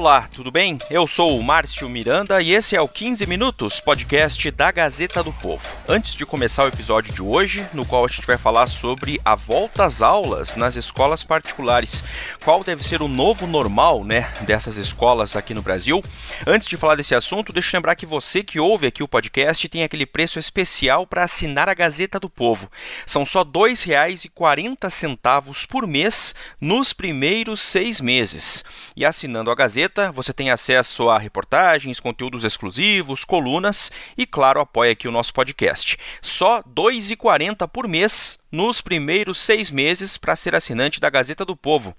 Olá, tudo bem? Eu sou o Márcio Miranda e esse é o 15 Minutos, podcast da Gazeta do Povo. Antes de começar o episódio de hoje, no qual a gente vai falar sobre a volta às aulas nas escolas particulares, qual deve ser o novo normal, né, dessas escolas aqui no Brasil. Antes de falar desse assunto, deixa eu lembrar que você que ouve aqui o podcast tem aquele preço especial para assinar a Gazeta do Povo. São só R$ 2,40 por mês nos primeiros seis meses. E assinando a Gazeta, Gazeta, você tem acesso a reportagens, conteúdos exclusivos, colunas e, claro, apoia aqui o nosso podcast. Só R$ 2,40 por mês nos primeiros seis meses para ser assinante da Gazeta do Povo.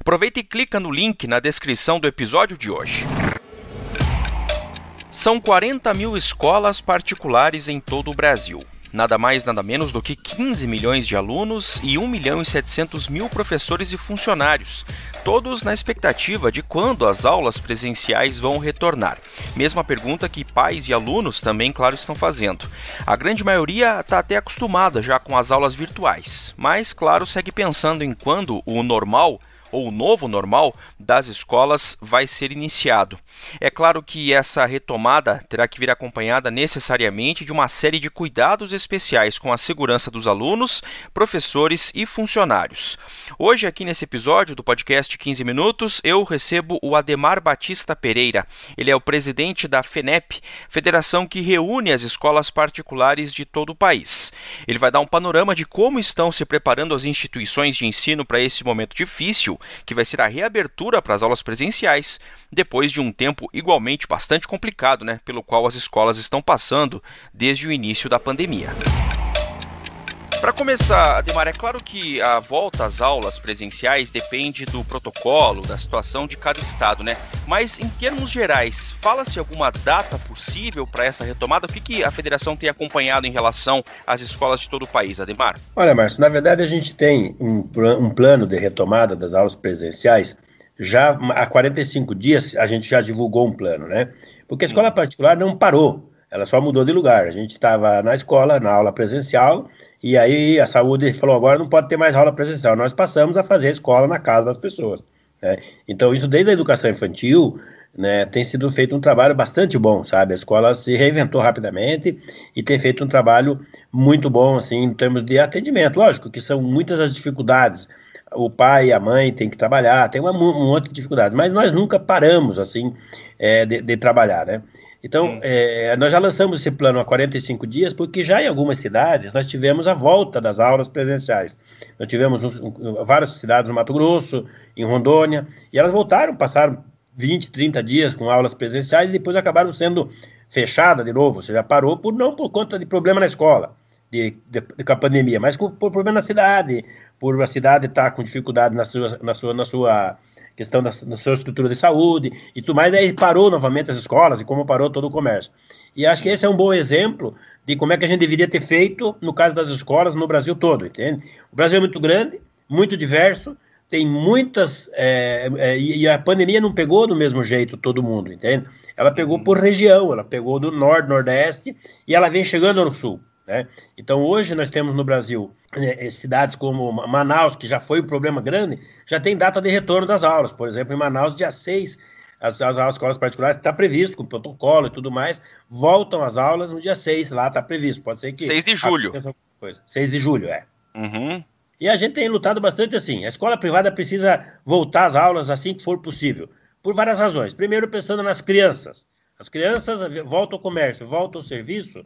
Aproveita e clica no link na descrição do episódio de hoje. São 40 mil escolas particulares em todo o Brasil nada mais nada menos do que 15 milhões de alunos e 1 milhão e 700 mil professores e funcionários, todos na expectativa de quando as aulas presenciais vão retornar. Mesma pergunta que pais e alunos também, claro, estão fazendo. A grande maioria está até acostumada já com as aulas virtuais, mas, claro, segue pensando em quando o normal ou novo normal das escolas vai ser iniciado. É claro que essa retomada terá que vir acompanhada necessariamente de uma série de cuidados especiais com a segurança dos alunos, professores e funcionários. Hoje, aqui nesse episódio do podcast 15 Minutos, eu recebo o Ademar Batista Pereira. Ele é o presidente da FENEP, federação que reúne as escolas particulares de todo o país. Ele vai dar um panorama de como estão se preparando as instituições de ensino para esse momento difícil que vai ser a reabertura para as aulas presenciais, depois de um tempo igualmente bastante complicado, né, pelo qual as escolas estão passando desde o início da pandemia. Para começar, Ademar, é claro que a volta às aulas presenciais depende do protocolo, da situação de cada estado, né? Mas em termos gerais, fala-se alguma data possível para essa retomada? O que, que a federação tem acompanhado em relação às escolas de todo o país, Ademar? Olha, Márcio, na verdade a gente tem um, um plano de retomada das aulas presenciais já há 45 dias a gente já divulgou um plano, né? Porque a escola particular não parou. Ela só mudou de lugar. A gente estava na escola, na aula presencial, e aí a saúde falou: agora não pode ter mais aula presencial. Nós passamos a fazer a escola na casa das pessoas. Né? Então, isso desde a educação infantil, né, tem sido feito um trabalho bastante bom, sabe? A escola se reinventou rapidamente e tem feito um trabalho muito bom, assim, em termos de atendimento. Lógico que são muitas as dificuldades. O pai e a mãe têm que trabalhar, tem uma, um monte de dificuldades, mas nós nunca paramos, assim, é, de, de, trabalhar, né? Então, é, nós já lançamos esse plano há 45 dias, porque já em algumas cidades nós tivemos a volta das aulas presenciais. Nós tivemos um, um, várias cidades no Mato Grosso, em Rondônia, e elas voltaram, passaram 20, 30 dias com aulas presenciais e depois acabaram sendo fechadas de novo, ou seja, parou por, não por conta de problema na escola, de, de, de, com a pandemia, mas por, por problema na cidade, por a cidade estar tá com dificuldade na sua, na sua, na sua questão da, da sua estrutura de saúde e tudo mais, aí parou novamente as escolas e como parou todo o comércio. E acho que esse é um bom exemplo de como é que a gente deveria ter feito no caso das escolas no Brasil todo, entende? O Brasil é muito grande, muito diverso, tem muitas é, é, e a pandemia não pegou do mesmo jeito todo mundo, entende? Ela pegou uhum. por região, ela pegou do norte, nordeste e ela vem chegando no sul. Né? Então, hoje nós temos no Brasil né, eh, cidades como Manaus, que já foi um problema grande, já tem data de retorno das aulas. Por exemplo, em Manaus, dia 6, as, as, as escolas particulares, está previsto, com protocolo e tudo mais, voltam as aulas no dia 6, lá está previsto. Pode ser que. 6 de julho. Coisa. 6 de julho, é. Uhum. E a gente tem lutado bastante assim. A escola privada precisa voltar às aulas assim que for possível, por várias razões. Primeiro, pensando nas crianças. As crianças eh, voltam ao comércio, voltam ao serviço,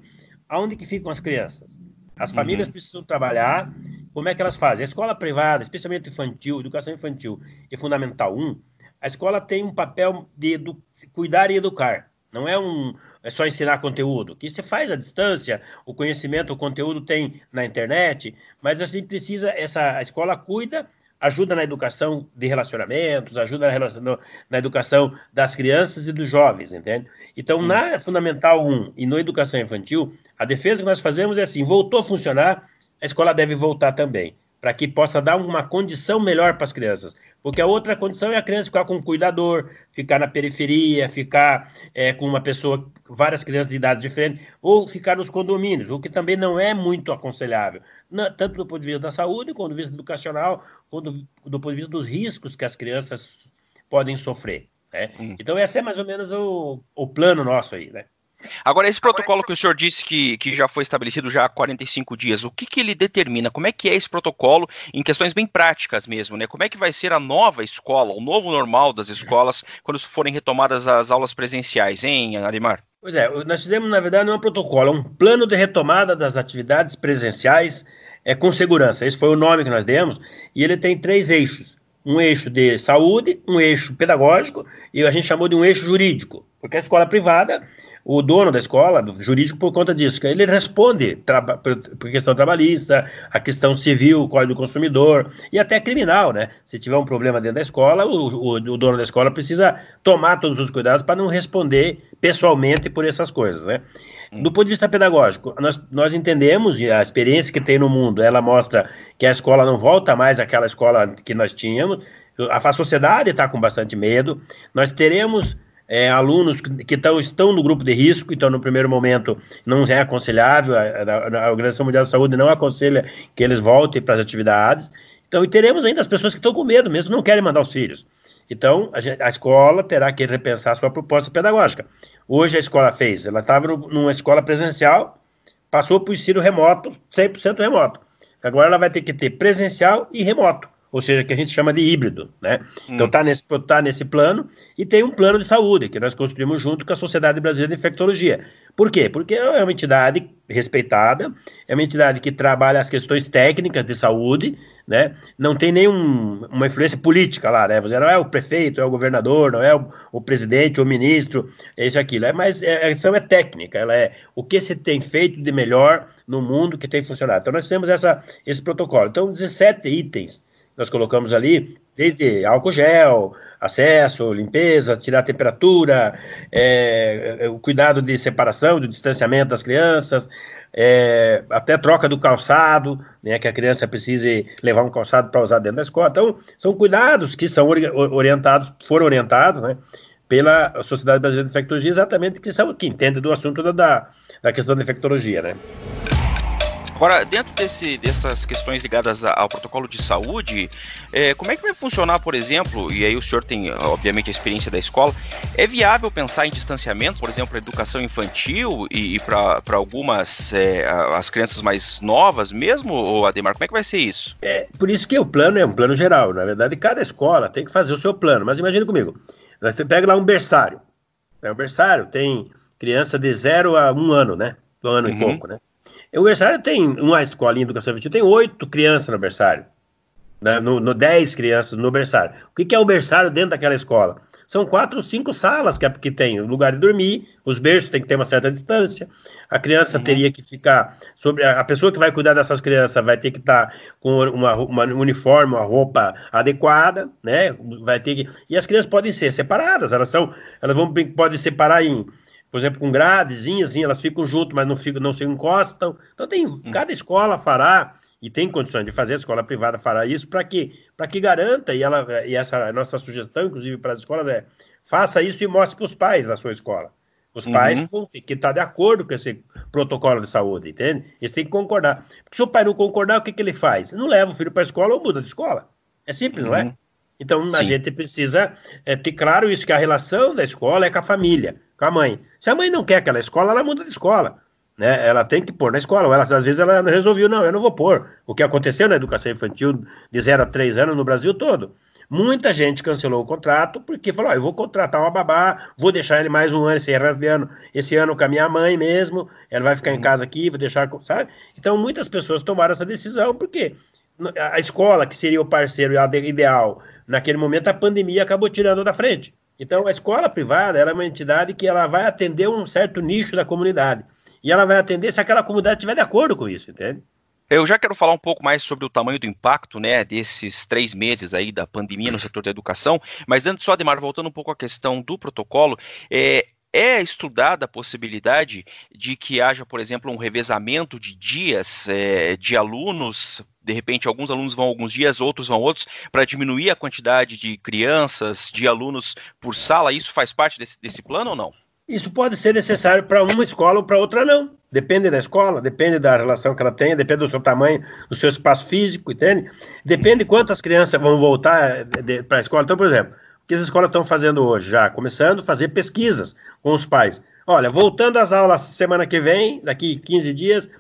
aonde que ficam as crianças? As famílias uhum. precisam trabalhar. Como é que elas fazem? A escola privada, especialmente infantil, educação infantil e é fundamental 1, a escola tem um papel de cuidar e educar. Não é um é só ensinar conteúdo, que você faz à distância, o conhecimento, o conteúdo tem na internet, mas você precisa essa a escola cuida ajuda na educação de relacionamentos, ajuda na, na educação das crianças e dos jovens, entende? Então, na Fundamental 1 e na Educação Infantil, a defesa que nós fazemos é assim: voltou a funcionar, a escola deve voltar também, para que possa dar uma condição melhor para as crianças. Porque a outra condição é a criança ficar com um cuidador, ficar na periferia, ficar é, com uma pessoa, várias crianças de idades diferentes, ou ficar nos condomínios, o que também não é muito aconselhável, tanto do ponto de vista da saúde, quanto do ponto de vista educacional, quanto do, do ponto de vista dos riscos que as crianças podem sofrer. Né? Hum. Então, esse é mais ou menos o, o plano nosso aí, né? Agora, esse protocolo que o senhor disse que, que já foi estabelecido já há 45 dias, o que, que ele determina? Como é que é esse protocolo em questões bem práticas mesmo, né? Como é que vai ser a nova escola, o novo normal das escolas quando forem retomadas as aulas presenciais, hein, Alimar? Pois é, nós fizemos, na verdade, não é um protocolo, é um plano de retomada das atividades presenciais é, com segurança. Esse foi o nome que nós demos, e ele tem três eixos. Um eixo de saúde, um eixo pedagógico, e a gente chamou de um eixo jurídico, porque a escola privada o dono da escola, do jurídico, por conta disso. Ele responde por questão trabalhista, a questão civil, código do consumidor e até criminal, né? Se tiver um problema dentro da escola, o, o, o dono da escola precisa tomar todos os cuidados para não responder pessoalmente por essas coisas, né? Hum. Do ponto de vista pedagógico, nós, nós entendemos e a experiência que tem no mundo, ela mostra que a escola não volta mais àquela escola que nós tínhamos, a, a sociedade está com bastante medo, nós teremos é, alunos que tão, estão no grupo de risco, então, no primeiro momento, não é aconselhável, a, a Organização Mundial da Saúde não aconselha que eles voltem para as atividades. Então, e teremos ainda as pessoas que estão com medo mesmo, não querem mandar os filhos. Então, a, gente, a escola terá que repensar a sua proposta pedagógica. Hoje a escola fez, ela estava numa escola presencial, passou para o ensino remoto, 100% remoto. Agora ela vai ter que ter presencial e remoto ou seja, que a gente chama de híbrido, né? Então, hum. Então está nesse, tá nesse plano e tem um plano de saúde que nós construímos junto com a Sociedade Brasileira de Infectologia. Por quê? Porque é uma entidade respeitada, é uma entidade que trabalha as questões técnicas de saúde, né? Não tem nenhuma influência política lá, né? Não é o prefeito, é o governador, não é o, o presidente, o ministro, esse é aquilo. É, mas é, a questão é técnica, ela é o que se tem feito de melhor no mundo que tem funcionado. Então nós temos essa, esse protocolo. Então 17 itens nós colocamos ali, desde álcool gel, acesso, limpeza, tirar a temperatura, é, é, o cuidado de separação, do distanciamento das crianças, é, até troca do calçado, né, que a criança precise levar um calçado para usar dentro da escola. Então, são cuidados que são orientados, foram orientados, né, pela Sociedade Brasileira de Infectologia, exatamente que são que entende do assunto da, da questão da infectologia, né? Agora, dentro desse, dessas questões ligadas ao protocolo de saúde, é, como é que vai funcionar, por exemplo, e aí o senhor tem, obviamente, a experiência da escola, é viável pensar em distanciamento, por exemplo, a educação infantil e, e para algumas, é, as crianças mais novas mesmo, ou Ademar, como é que vai ser isso? É, por isso que o plano é um plano geral, na verdade, cada escola tem que fazer o seu plano, mas imagina comigo, né, você pega lá um berçário, é né, um berçário, tem criança de 0 a 1 um ano, né? Um ano uhum. e pouco, né? O berçário tem, uma escolinha de educação infantil, tem oito crianças no berçário. Né? No, no dez crianças no berçário. O que, que é o berçário dentro daquela escola? São quatro ou cinco salas que, é, que tem lugar de dormir, os berços tem que ter uma certa distância, a criança uhum. teria que ficar sobre a, pessoa que vai cuidar dessas crianças vai ter que estar tá com uma, uma, uniforme, uma roupa adequada, né? Vai ter que, e as crianças podem ser separadas, elas são, elas vão podem separar em por exemplo, com gradezinhas, assim, elas ficam junto, mas não, ficam, não se encostam. Então, tem, hum. cada escola fará, e tem condições de fazer, a escola privada fará isso, para que, para que garanta, e, ela, e essa nossa sugestão, inclusive, para as escolas é, faça isso e mostre para os pais da sua escola. Os uhum. pais uhum. que estar tá de acordo com esse protocolo de saúde, entende? Eles têm que concordar. Porque se o pai não concordar, o que, que ele faz? Não leva o filho para a escola ou muda de escola. É simples, uhum. não é? Uhum. Então Sim. a gente precisa é, ter claro isso, que a relação da escola é com a família, com a mãe. Se a mãe não quer aquela escola, ela muda de escola. Né? Ela tem que pôr na escola, ou ela, às vezes ela resolveu, não, eu não vou pôr. O que aconteceu na educação infantil de 0 a 3 anos no Brasil todo. Muita gente cancelou o contrato porque falou: ah, eu vou contratar uma babá, vou deixar ele mais um ano, esse ano, esse ano com a minha mãe mesmo, ela vai ficar em uhum. casa aqui, vou deixar, sabe? Então muitas pessoas tomaram essa decisão porque a escola, que seria o parceiro ideal, naquele momento a pandemia acabou tirando da frente. Então, a escola privada era é uma entidade que ela vai atender um certo nicho da comunidade. E ela vai atender se aquela comunidade estiver de acordo com isso, entende? Eu já quero falar um pouco mais sobre o tamanho do impacto, né, desses três meses aí da pandemia no setor da educação, mas antes só, Ademar, voltando um pouco à questão do protocolo, é, é estudada a possibilidade de que haja, por exemplo, um revezamento de dias é, de alunos de repente alguns alunos vão alguns dias, outros vão outros, para diminuir a quantidade de crianças, de alunos por sala, isso faz parte desse, desse plano ou não? Isso pode ser necessário para uma escola ou para outra não. Depende da escola, depende da relação que ela tem, depende do seu tamanho, do seu espaço físico, entende? Depende quantas crianças vão voltar eh, para a escola. Então, por exemplo, que as escolas estão fazendo hoje? Já começando a fazer pesquisas com os pais. Olha, voltando às aulas semana que vem, daqui 15 dias,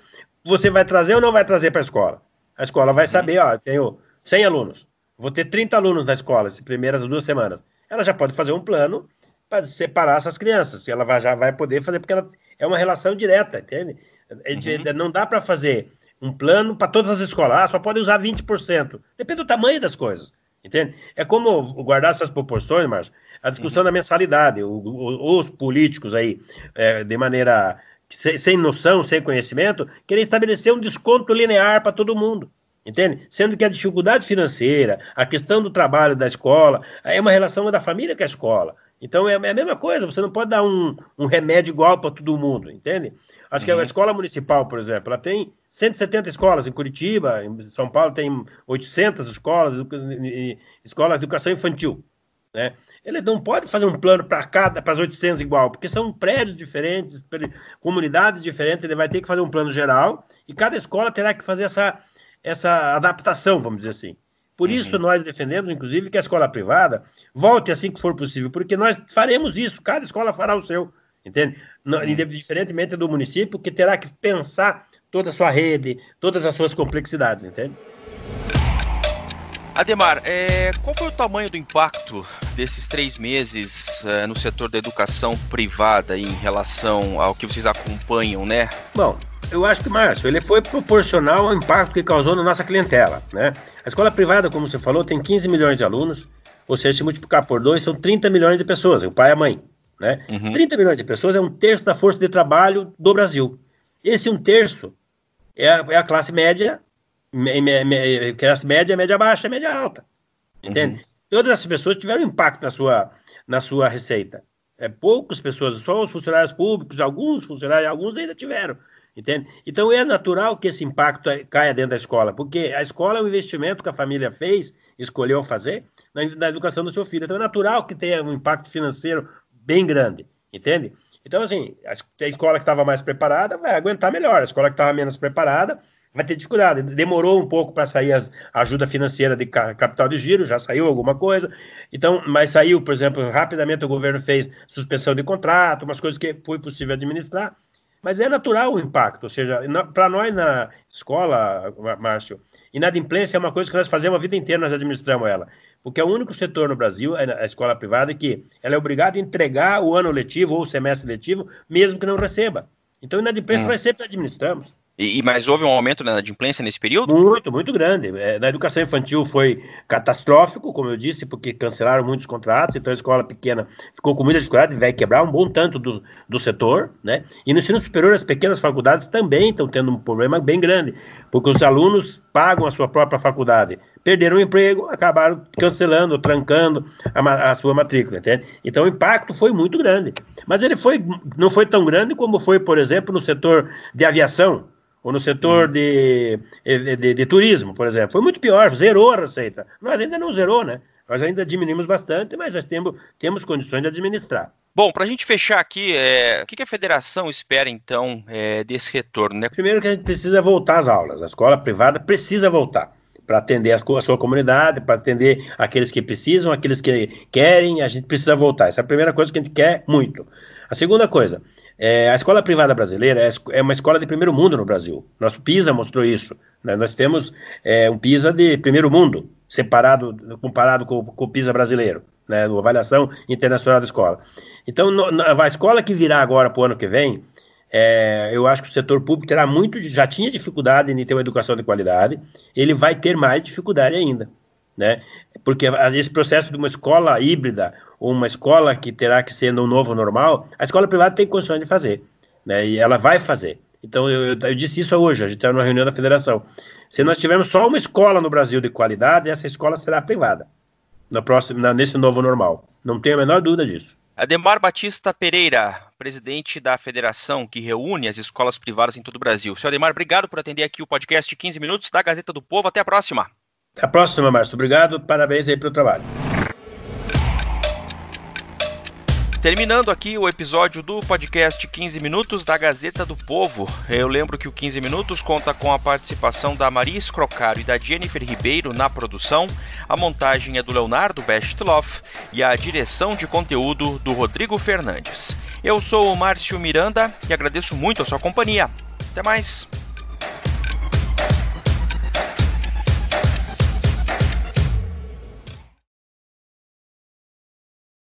você vai trazer ou não vai trazer para a escola? A escola vai saber, ó, eu tenho 100 alunos, vou ter 30 alunos na escola essas primeiras duas semanas. Ela já pode fazer um plano para separar essas crianças, ela vai, já vai poder fazer, porque ela é uma relação direta, entende? É uhum. Não dá para fazer um plano para todas as escolas, ah, só pode usar 20%. Depende do tamanho das coisas. Entende? É como guardar essas proporções, Márcio, a discussão uhum. da mensalidade. O, o, os políticos aí, é, de maneira sem, sem, noção, sem conhecimento, querem estabelecer um desconto linear para todo mundo. Entende? Sendo que a dificuldade financeira, a questão do trabalho da escola, é uma relação da família com a escola. Então é, é a mesma coisa, você não pode dar um, um remédio igual para todo mundo, entende? Acho uhum. que a uhum. escola municipal, por exemplo, ela tem 170 escolas em Curitiba, em São Paulo tem 800 escolas, escola de educação infantil. Né? Ele não pode fazer um plano para cada, para as 800 igual, porque são prédios diferentes, comunidades diferentes, ele vai ter que fazer um plano geral e cada escola terá que fazer essa, essa adaptação, vamos dizer assim. Por uhum. isso nós defendemos, inclusive, que a escola privada volte assim que for possível, porque nós faremos isso, cada escola fará o seu, entende? Uhum. diferentemente do município, que terá que pensar toda a sua rede, todas as suas complexidades, entende? Ademar, é, qual foi o tamanho do impacto desses três meses é, no setor da educação privada em relação ao que vocês acompanham, né? Bom, eu acho que, Márcio, ele foi proporcional ao impacto que causou na nossa clientela, né? A escola privada, como você falou, tem 15 milhões de alunos, ou seja, se multiplicar por dois, são 30 milhões de pessoas, o pai e a mãe. Né? Uhum. 30 milhões de pessoas é um terço da força de trabalho do Brasil. Esse um terço é a, é a classe média, me, me, classe média, média baixa, média alta. Entende? Uhum. Todas essas pessoas tiveram impacto na sua, na sua receita. É, poucas pessoas, só os funcionários públicos, alguns funcionários, alguns ainda tiveram. Entende? Então é natural que esse impacto caia dentro da escola, porque a escola é um investimento que a família fez, escolheu fazer na, na educação do seu filho. Então é natural que tenha um impacto financeiro bem grande, entende? Então, assim, a escola que estava mais preparada vai aguentar melhor, a escola que estava menos preparada vai ter dificuldade. Demorou um pouco para sair a ajuda financeira de capital de giro, já saiu alguma coisa. Então, mas saiu, por exemplo, rapidamente o governo fez suspensão de contrato, umas coisas que foi possível administrar. Mas é natural o impacto, ou seja, para nós na escola, Márcio, inadimplência é uma coisa que nós fazemos a vida inteira, nós administramos ela porque é o único setor no Brasil, é a escola privada, que ela é obrigada a entregar o ano letivo ou o semestre letivo, mesmo que não receba. Então, inadimplência hum. É. vai sempre administramos. E, mas houve um aumento né, na inadimplência nesse período? Muito, muito grande. É, na educação infantil foi catastrófico, como eu disse, porque cancelaram muitos contratos, então a escola pequena ficou com muita dificuldade, vai quebrar um bom tanto do, do setor, né? E no ensino superior, as pequenas faculdades também estão tendo um problema bem grande, porque os alunos pagam a sua própria faculdade, perderam o emprego, acabaram cancelando, trancando a, a sua matrícula, entende? Então o impacto foi muito grande. Mas ele foi, não foi tão grande como foi, por exemplo, no setor de aviação, ou no setor de, de, de, turismo, por exemplo. Foi muito pior, zerou a receita. Nós ainda não zerou, né? Nós ainda diminuímos bastante, mas nós temos, temos condições de administrar. Bom, para a gente fechar aqui, é, o que, a federação espera então é, desse retorno? Né? Primeiro que a gente precisa voltar às aulas. A escola privada precisa voltar para atender a sua comunidade, para atender aqueles que precisam, aqueles que querem. A gente precisa voltar. Essa é a primeira coisa que a gente quer muito. A segunda coisa, é, a escola privada brasileira é, é uma escola de primeiro mundo no Brasil. Nosso PISA mostrou isso. Né? Nós temos é, um PISA de primeiro mundo, separado, comparado com, com o PISA brasileiro né, Avaliação Internacional da Escola. Então, no, na, a escola que virá agora para o ano que vem, é, eu acho que o setor público terá muito, já tinha dificuldade em ter uma educação de qualidade, ele vai ter mais dificuldade ainda, né? Porque esse processo de uma escola híbrida, ou uma escola que terá que ser no novo normal, a escola privada tem condições de fazer, né? E ela vai fazer. Então, eu, eu, eu disse isso hoje, a gente está numa reunião da federação. Se nós tivermos só uma escola no Brasil de qualidade, essa escola será privada na próxima, na, nesse novo normal. Não tenho a menor dúvida disso. Ademar Batista Pereira, presidente da federação que reúne as escolas privadas em todo o Brasil. Senhor Ademar, obrigado por atender aqui o podcast de 15 minutos da Gazeta do Povo. Até a próxima. Até a próxima, Márcio. Obrigado. Parabéns aí pelo trabalho. Terminando aqui o episódio do podcast 15 Minutos da Gazeta do Povo. Eu lembro que o 15 Minutos conta com a participação da Maria Escrocaro e da Jennifer Ribeiro na produção, a montagem é do Leonardo Bestloff e a direção de conteúdo do Rodrigo Fernandes. Eu sou o Márcio Miranda e agradeço muito a sua companhia. Até mais!